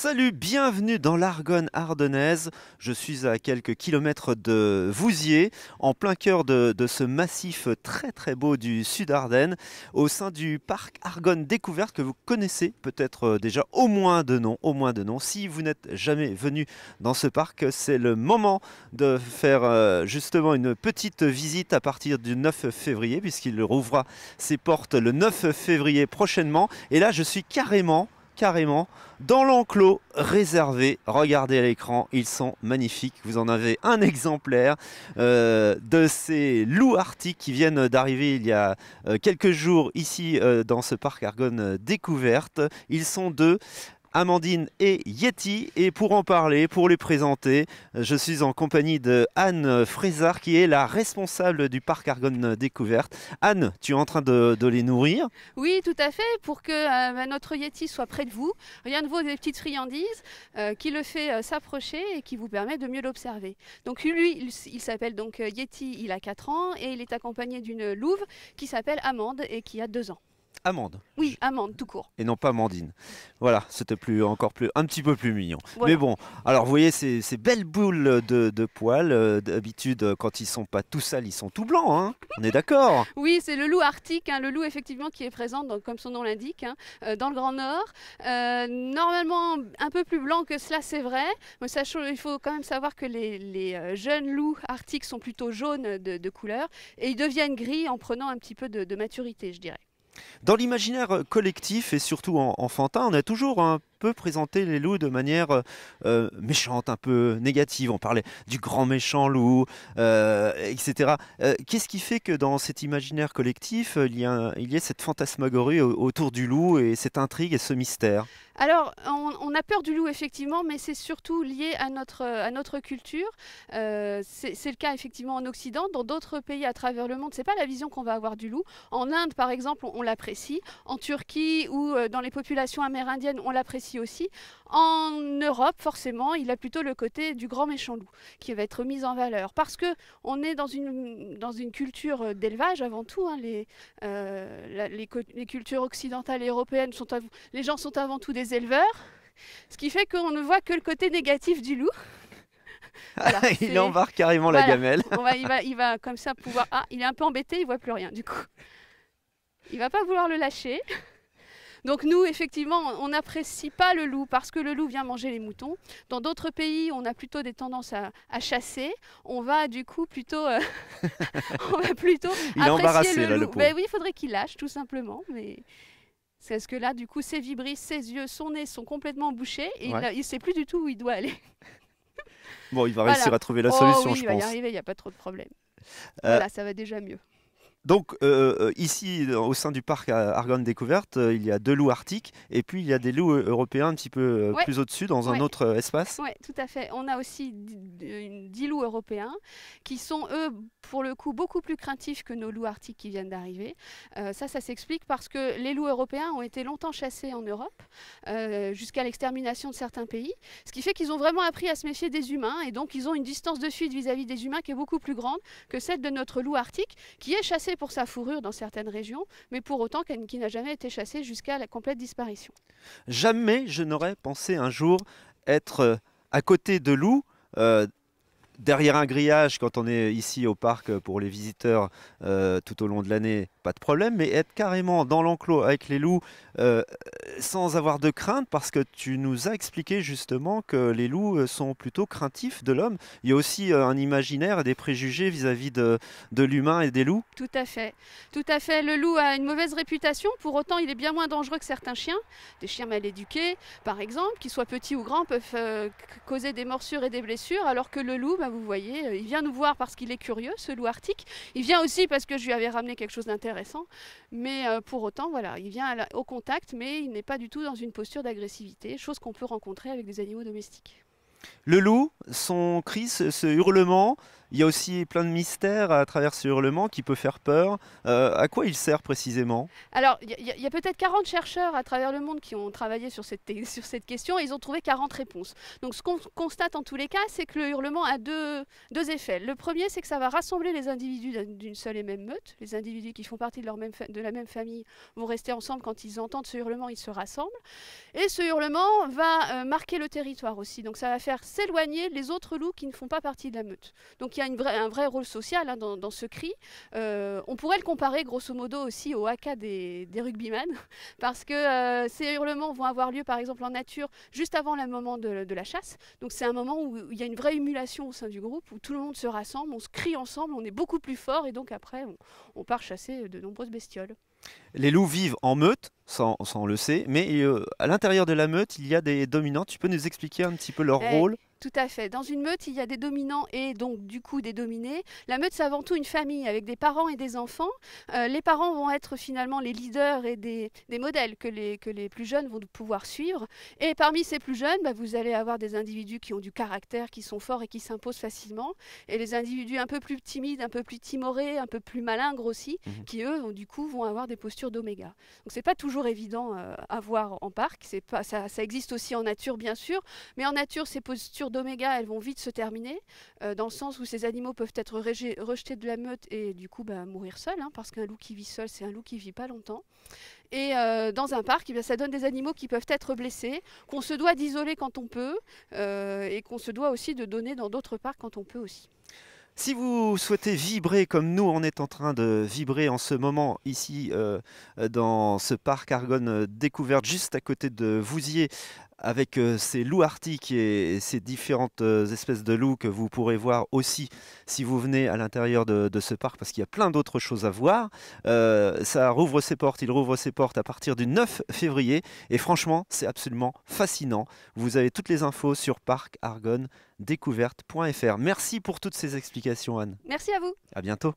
Salut, bienvenue dans l'Argonne ardennaise. Je suis à quelques kilomètres de Vouziers, en plein cœur de, ce massif très très beau du sud Ardennes, au sein du parc Argonne Découverte que vous connaissez peut-être euh, déjà au moins de nom, au moins de nom. Si vous n'êtes jamais venu dans ce parc, c'est le moment de faire euh, justement une petite visite à partir du 9 février, puisqu'il rouvra ses portes le 9 février prochainement. Et là, je suis carrément carrément dans l'enclos réservé. Regardez à l'écran, ils sont magnifiques. Vous en avez un exemplaire euh, de ces loups arctiques qui viennent d'arriver il y a euh, quelques jours ici euh, dans ce parc Argonne Découverte. Ils sont deux. Amandine et Yeti. Et pour en parler, pour les présenter, je suis en compagnie de Anne Frézard, qui est la responsable du parc Argonne Découverte. Anne, tu es en train de, les nourrir Oui, tout à fait. Pour que euh, notre Yeti soit près de vous, rien de vaut des petites friandises euh, qui le fait euh, s'approcher et qui vous permet de mieux l'observer. Donc lui, il, s'appelle donc Yeti, il a 4 ans et il est accompagné d'une louve qui s'appelle Amande et qui a 2 ans. Amande. Oui, Amande, tout court. Et non pas Amandine. Voilà, c'était plus, encore plus, un petit peu plus mignon. Mais bon, alors vous voyez ces, belles boules de, poils, euh, d'habitude, quand ils sont pas tout sales, ils sont tout blancs, hein on est d'accord Oui, c'est le loup arctique, hein, le loup effectivement qui est présent, comme son nom l'indique, hein, euh, dans le Grand Nord. Euh, normalement, un peu plus blanc que cela, c'est vrai, mais sachant il faut quand même savoir que les, jeunes loups arctiques sont plutôt jaunes de, couleur, et ils deviennent gris en prenant un petit peu de maturité, je dirais. Dans l'imaginaire collectif et surtout enfantin, on a toujours un peut présenter les loups de manière euh, euh, méchante, un peu négative. On parlait du grand méchant loup, euh, etc. Qu'est-ce qui fait que dans cet imaginaire collectif, il y, a, cette fantasmagorie autour du loup et cette intrigue et ce mystère alors, on, a peur du loup, effectivement, mais c'est surtout lié à notre, culture. c'est le cas, effectivement, en Occident. Dans d'autres pays à travers le monde, ce n'est pas la vision qu'on va avoir du loup. En Inde, par exemple, on l'apprécie. En Turquie ou dans les populations amérindiennes, on l'apprécie aussi. En Europe, forcément, il a plutôt le côté du grand méchant loup qui va être mis en valeur parce que on est dans une, dans une culture d'élevage avant tout. Hein. les, euh, les, les, cultures occidentales et européennes, sont les gens sont avant tout des éleveurs, ce qui fait qu'on ne voit que le côté négatif du loup. il embarque carrément la gamelle. il, va, comme ça pouvoir. Ah, il est un peu embêté, il voit plus rien du coup. Il va pas vouloir le lâcher. Donc nous, effectivement, on n'apprécie pas le loup parce que le loup vient manger les moutons. Dans d'autres pays, on a plutôt des tendances à, chasser. On va du coup plutôt, euh, plutôt il apprécier le loup. Ben oui, il faudrait qu'il lâche tout simplement, mais. C'est parce que là, du coup, ses vibrisses, ses yeux, son nez sont complètement bouchés et il ne sait plus du tout où il doit aller. bon, il va réussir à trouver la oh solution, je pense. Il va y arriver, il n'y a pas trop de problème. Euh, là, ça va déjà mieux. Donc euh, euh, ici, au sein du parc Argonne Découverte, euh, il y a deux loups arctiques et puis il y a des loups européens un petit peu plus au-dessus dans un autre espace. Oui, tout à fait. On a aussi dix loups européens qui sont, eux, pour le coup, beaucoup plus craintifs que nos loups arctiques qui viennent d'arriver. ça, ça s'explique parce que les loups européens ont été longtemps chassés en Europe jusqu'à l'extermination de certains pays, ce qui fait qu'ils ont vraiment appris à se méfier des humains et donc ils ont une distance de fuite vis à -vis des humains qui est beaucoup plus grande que celle de notre loup arctique qui est chassé pour sa fourrure dans certaines régions, mais pour autant qu'elle qui n'a jamais été chassée jusqu'à la complète disparition. Jamais je n'aurais pensé un jour être euh, à côté de loups. Euh, derrière un grillage, quand on est ici au parc pour les visiteurs euh, tout au long de l'année, pas de problème, mais être carrément dans l'enclos avec les loups euh, sans avoir de crainte, parce que tu nous as expliqué justement que les loups euh, sont plutôt craintifs de l'homme. Il y a aussi euh, un imaginaire et des préjugés vis-à-vis de, de l'humain et des loups. Tout à fait, tout à fait. Le loup a une mauvaise réputation, pour autant il est bien moins dangereux que certains chiens. Des chiens mal éduqués, par exemple, qu'ils soient petits ou grands, peuvent causer des morsures et des blessures, alors que le loup, bah, vous voyez, il vient nous voir parce qu'il est curieux, ce loup arctique. Il vient aussi parce que je lui avais ramené quelque chose d'intéressant mais euh, pour autant, voilà, il vient au contact, mais il n'est pas du tout dans une posture d'agressivité, chose qu'on peut rencontrer avec des animaux domestiques. Le loup, son cri, ce hurlement, il y a aussi plein de mystères à travers ce hurlement qui peut faire peur. Euh, à quoi il sert précisément Alors, il y a, peut-être 40 chercheurs à travers le monde qui ont travaillé sur cette, sur cette question et ils ont trouvé 40 réponses. Donc, ce qu'on constate en tous les cas, c'est que le hurlement a deux, deux effets. Le premier, c'est que ça va rassembler les individus d'une seule et même meute. Les individus qui font partie de, leur même de la même famille vont rester ensemble quand ils entendent ce hurlement, ils se rassemblent. Et ce hurlement va euh, marquer le territoire aussi. Donc, ça va faire s'éloigner les autres loups qui ne font pas partie de la meute. Donc, y a un vrai rôle social hein, dans, ce cri. Euh, on pourrait le comparer grosso modo aussi au haka des, des parce que euh, ces hurlements vont avoir lieu par exemple en nature juste avant le moment de, la chasse. Donc c'est un moment où il y a une vraie émulation au sein du groupe, où tout le monde se rassemble, on se crie ensemble, on est beaucoup plus fort et donc après on, part chasser de nombreuses bestioles. Les loups vivent en meute, sans on le sait, mais euh, à l'intérieur de la meute, il y a des dominantes. Tu peux nous expliquer un petit peu leur eh, rôle tout à fait. Dans une meute, il y a des dominants et donc du coup des dominés. La meute, c'est avant tout une famille avec des parents et des enfants. Euh, les parents vont être finalement les leaders et des, modèles que les, que les plus jeunes vont pouvoir suivre. Et parmi ces plus jeunes, bah, vous allez avoir des individus qui ont du caractère, qui sont forts et qui s'imposent facilement. Et les individus un peu plus timides, un peu plus timorés, un peu plus malins, aussi, mhm. qui eux, du coup, vont avoir des postures d'oméga. Donc c'est pas toujours évident euh, à voir en parc. Pas, ça, ça existe aussi en nature, bien sûr. Mais en nature, ces postures d'oméga, elles vont vite se terminer, euh, dans le sens où ces animaux peuvent être rejetés de la meute et du coup bah, mourir seuls, hein, parce qu'un loup qui vit seul, c'est un loup qui vit pas longtemps. Et euh, dans un parc, eh ça donne des animaux qui peuvent être blessés, qu'on se doit d'isoler quand on peut, euh, et qu'on se doit aussi de donner dans d'autres parcs quand on peut aussi. Si vous souhaitez vibrer comme nous, on est en train de vibrer en ce moment ici euh, dans ce parc Argonne euh, découverte juste à côté de Vouziers avec euh, ces loups arctiques et, ces différentes espèces de loups que vous pourrez voir aussi si vous venez à l'intérieur de, ce parc parce qu'il y a plein d'autres choses à voir. ça rouvre ses portes, il rouvre ses portes à partir du 9 février et franchement c'est absolument fascinant. Vous avez toutes les infos sur parc -découverte découverte.fr. Merci pour toutes ces explications, Anne. Merci à vous. À bientôt.